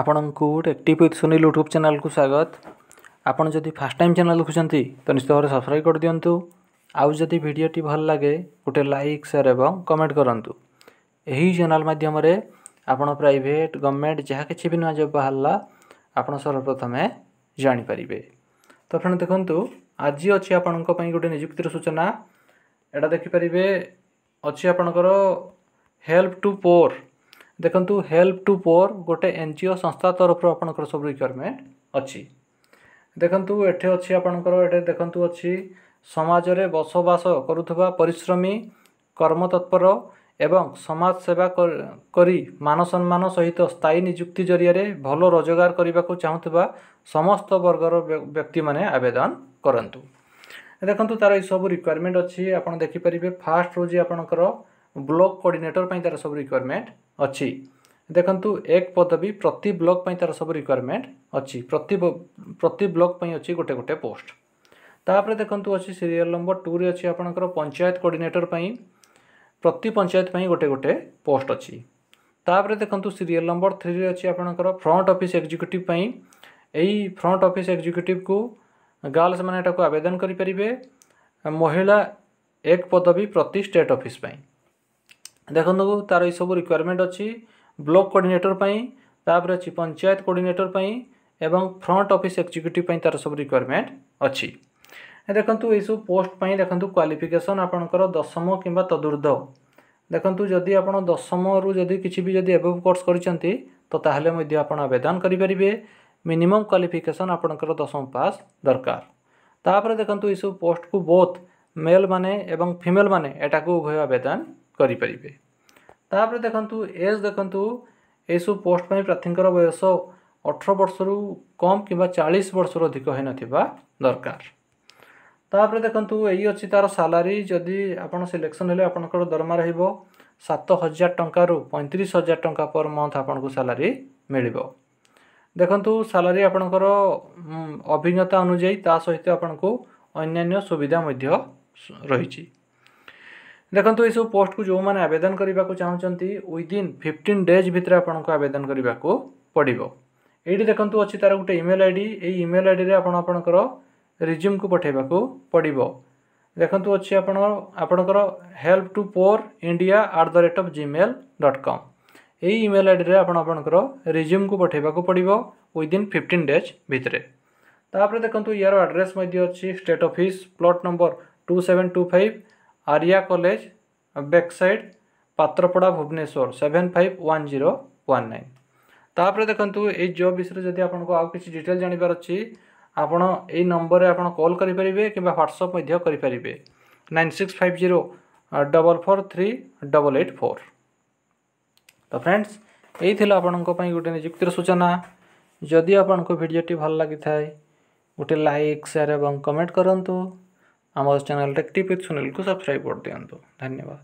ଆପଣଙ୍କୁ take with Sunil YouTube ଚ୍ୟାନେଲ୍କୁ ସ୍ୱାଗତ ଆପଣ ଯଦି ଫାର୍ଷ୍ଟ ଟାଇମ୍ ଚ୍ୟାନେଲ୍ ଦେଖୁଛନ୍ତି ତ ନିଶ୍ଚିତ ଭାବରେ ସବସ୍କ୍ରାଇବ୍ କରିଦିଅନ୍ତୁ ଆଉ ଯଦି ଭିଡ଼ିଓଟି ଭଲ ଲାଗେ ଗୋଟେ ଲାଇକ୍ ସେୟାର୍ ଏବଂ କମେଣ୍ଟ କରନ୍ତୁ ଏହି ଚ୍ୟାନେଲ୍ ମାଧ୍ୟମରେ ଆପଣ ପ୍ରାଇଭେଟ୍ ଗଭର୍ଣ୍ଣମେଣ୍ଟ ଯାହା କିଛି ବି ନୂଆ ଜବ୍ ବାହାରିଲା ଆପଣ ସର୍ବପ୍ରଥମେ ଜାଣିପାରିବେ ତ ଫ୍ରେଣ୍ଡ ଦେଖନ୍ତୁ ଆଜି ଅଛି ଆପଣଙ୍କ ପାଇଁ ଗୋଟେ ନିଯୁକ୍ତିର ସୂଚନା ଏଇଟା ଦେଖିପାରିବେ ଅଛି ଆପଣଙ୍କର ହେଲ୍ପ ଟୁ ପୋର୍ ଦେଖନ୍ତୁ ହେଲ୍ପ ଟୁ ପୁଅର୍ ଗୋଟେ ଏନ୍ ଜି ଓ ସଂସ୍ଥା ତରଫରୁ ଆପଣଙ୍କର ସବୁ ରିକ୍ୱାରମେଣ୍ଟ ଅଛି ଦେଖନ୍ତୁ ଏଠି ଅଛି ଆପଣଙ୍କର ଏଠି ଦେଖନ୍ତୁ ଅଛି ସମାଜରେ ବସବାସ କରୁଥିବା ପରିଶ୍ରମୀ କର୍ମତତ୍ପର ଏବଂ ସମାଜ ସେବା କରି ମାନସମ୍ମାନ ସହିତ ସ୍ଥାୟୀ ନିଯୁକ୍ତି ଜରିଆରେ ଭଲ ରୋଜଗାର କରିବାକୁ ଚାହୁଁଥିବା ସମସ୍ତ ବର୍ଗର ବ୍ୟକ୍ତିମାନେ ଆବେଦନ କରନ୍ତୁ ଦେଖନ୍ତୁ ତା'ର ଏସବୁ ରିକ୍ୱାରମେଣ୍ଟ ଅଛି ଆପଣ ଦେଖିପାରିବେ ଫାଷ୍ଟ ହେଉଛି ଆପଣଙ୍କର ବ୍ଲକ୍ କୋର୍ଡ଼ିନେଟର୍ ପାଇଁ ତା'ର ସବୁ ରିକ୍ୱାରମେଣ୍ଟ ଅଛି ଦେଖନ୍ତୁ ଏକ ପଦବୀ ପ୍ରତି ବ୍ଲକ୍ ପାଇଁ ତା'ର ସବୁ ରିକ୍ୱାରମେଣ୍ଟ ଅଛି ପ୍ରତି ପ୍ରତି ବ୍ଲକ୍ ପାଇଁ ଅଛି ଗୋଟେ ଗୋଟେ ପୋଷ୍ଟ ତାପରେ ଦେଖନ୍ତୁ ଅଛି ସିରିଏଲ୍ ନମ୍ବର ଟୁରେ ଅଛି ଆପଣଙ୍କର ପଞ୍ଚାୟତ କୋର୍ଡ଼ିନେଟର୍ ପାଇଁ ପ୍ରତି ପଞ୍ଚାୟତ ପାଇଁ ଗୋଟେ ଗୋଟେ ପୋଷ୍ଟ ଅଛି ତାପରେ ଦେଖନ୍ତୁ ସିରିଏଲ୍ ନମ୍ବର ଥ୍ରୀରେ ଅଛି ଆପଣଙ୍କର ଫ୍ରଣ୍ଟ ଅଫିସ୍ ଏକ୍ଜିକ୍ୟୁଟିଭ୍ ପାଇଁ ଏଇ ଫ୍ରଣ୍ଟ ଅଫିସ୍ ଏକ୍ଜିକ୍ୟୁଟିଭ୍କୁ ଗାର୍ଲସ୍ ମାନେ ଏଟାକୁ ଆବେଦନ କରିପାରିବେ ମହିଳା ଏକ ପଦବୀ ପ୍ରତି ଷ୍ଟେଟ୍ ଅଫିସ୍ ପାଇଁ ଦେଖନ୍ତୁ ତା'ର ଏଇସବୁ ରିକ୍ୱାରମେଣ୍ଟ ଅଛି ବ୍ଲକ୍ କୋଡ଼ିନେଟର ପାଇଁ ତାପରେ ଅଛି ପଞ୍ଚାୟତ କୋଡ଼ିନେଟର ପାଇଁ ଏବଂ ଫ୍ରଣ୍ଟ ଅଫିସ୍ ଏକ୍ଜିକ୍ୟୁଟିଭ୍ ପାଇଁ ତା'ର ସବୁ ରିକ୍ୱାରମେଣ୍ଟ ଅଛି ଦେଖନ୍ତୁ ଏଇସବୁ ପୋଷ୍ଟ ପାଇଁ ଦେଖନ୍ତୁ କ୍ୱାଲିଫିକେସନ୍ ଆପଣଙ୍କର ଦଶମ କିମ୍ବା ତଦୁର୍ଦ୍ଧ ଦେଖନ୍ତୁ ଯଦି ଆପଣ ଦଶମରୁ ଯଦି କିଛି ବି ଯଦି ଏଭବ୍ କୋର୍ସ କରିଛନ୍ତି ତ ତାହେଲେ ମଧ୍ୟ ଆପଣ ଆବେଦନ କରିପାରିବେ ମିନିମମ୍ କ୍ୱାଲିଫିକେସନ୍ ଆପଣଙ୍କର ଦଶମ ପାସ୍ ଦରକାର ତାପରେ ଦେଖନ୍ତୁ ଏଇସବୁ ପୋଷ୍ଟକୁ ବୋଥ୍ ମେଲ୍ମାନେ ଏବଂ ଫିମେଲ୍ମାନେ ଏଟାକୁ ଉଭୟ ଆବେଦନ କରିପାରିବେ ତାପରେ ଦେଖନ୍ତୁ ଏଜ୍ ଦେଖନ୍ତୁ ଏସବୁ ପୋଷ୍ଟ ପାଇଁ ପ୍ରାର୍ଥୀଙ୍କର ବୟସ ଅଠର ବର୍ଷରୁ କମ୍ କିମ୍ବା ଚାଳିଶ ବର୍ଷରୁ ଅଧିକ ହୋଇନଥିବା ଦରକାର ତାପରେ ଦେଖନ୍ତୁ ଏଇ ଅଛି ତା'ର ସାଲାରୀ ଯଦି ଆପଣ ସିଲେକ୍ସନ୍ ହେଲେ ଆପଣଙ୍କର ଦରମା ରହିବ ସାତ ହଜାର ଟଙ୍କାରୁ ପଇଁତିରିଶ ହଜାର ଟଙ୍କା ପର୍ ମନ୍ଥ ଆପଣଙ୍କୁ ସାଲାରୀ ମିଳିବ ଦେଖନ୍ତୁ ସାଲାରୀ ଆପଣଙ୍କର ଅଭିଜ୍ଞତା ଅନୁଯାୟୀ ତା ସହିତ ଆପଣଙ୍କୁ ଅନ୍ୟାନ୍ୟ ସୁବିଧା ମଧ୍ୟ ରହିଛି ଦେଖନ୍ତୁ ଏସବୁ ପୋଷ୍ଟକୁ ଯେଉଁମାନେ ଆବେଦନ କରିବାକୁ ଚାହୁଁଛନ୍ତି ୱିଦିନ୍ ଫିଫ୍ଟିନ୍ ଡେଜ୍ ଭିତରେ ଆପଣଙ୍କୁ ଆବେଦନ କରିବାକୁ ପଡ଼ିବ ଏଇଠି ଦେଖନ୍ତୁ ଅଛି ତା'ର ଗୋଟେ ଇମେଲ୍ ଆଇ ଡ଼ି ଏଇ ଇମେଲ୍ ଆଇଡ଼ିରେ ଆପଣ ଆପଣଙ୍କର ରିଜ୍ୟୁମ୍କୁ ପଠାଇବାକୁ ପଡ଼ିବ ଦେଖନ୍ତୁ ଅଛି ଆପଣ ଆପଣଙ୍କର help to poor India at the rate of Gmail dot com ଏଇ ଇମେଲ୍ ଆଇଡ଼ିରେ ଆପଣ ଆପଣଙ୍କର ରିଜ୍ୟୁମ୍କୁ ପଠାଇବାକୁ ପଡ଼ିବ ୱିଦିନ୍ ଫିଫ୍ଟିନ୍ ଡେଜ୍ ଭିତରେ ତାପରେ ଦେଖନ୍ତୁ ୟାର ଆଡ୍ରେସ୍ ମଧ୍ୟ ଅଛି state office plot number two seven two five Arya college backside Patrapada Bhubaneswar seven five one zero one nine तापर देखो ये जब विषय जब आपको आउ किसी डिटेल जानवर अच्छी आप नंबर में आज कल करेंगे कि ह्वाट्सअप करें nine six five zero double four three double eight four तो फ्रेंड्स यही आपण गोटे निजुक्ति सूचना जदि को भिडटी भल लगी गोटे लाइक सेयार एवं कमेंट करूँ ଆମର ଚ୍ୟାନେଲ୍ ଟିପି ସୁନୀଲକୁ ସବସ୍କ୍ରାଇବ୍ କରିଦିଅନ୍ତୁ ଧନ୍ୟବାଦ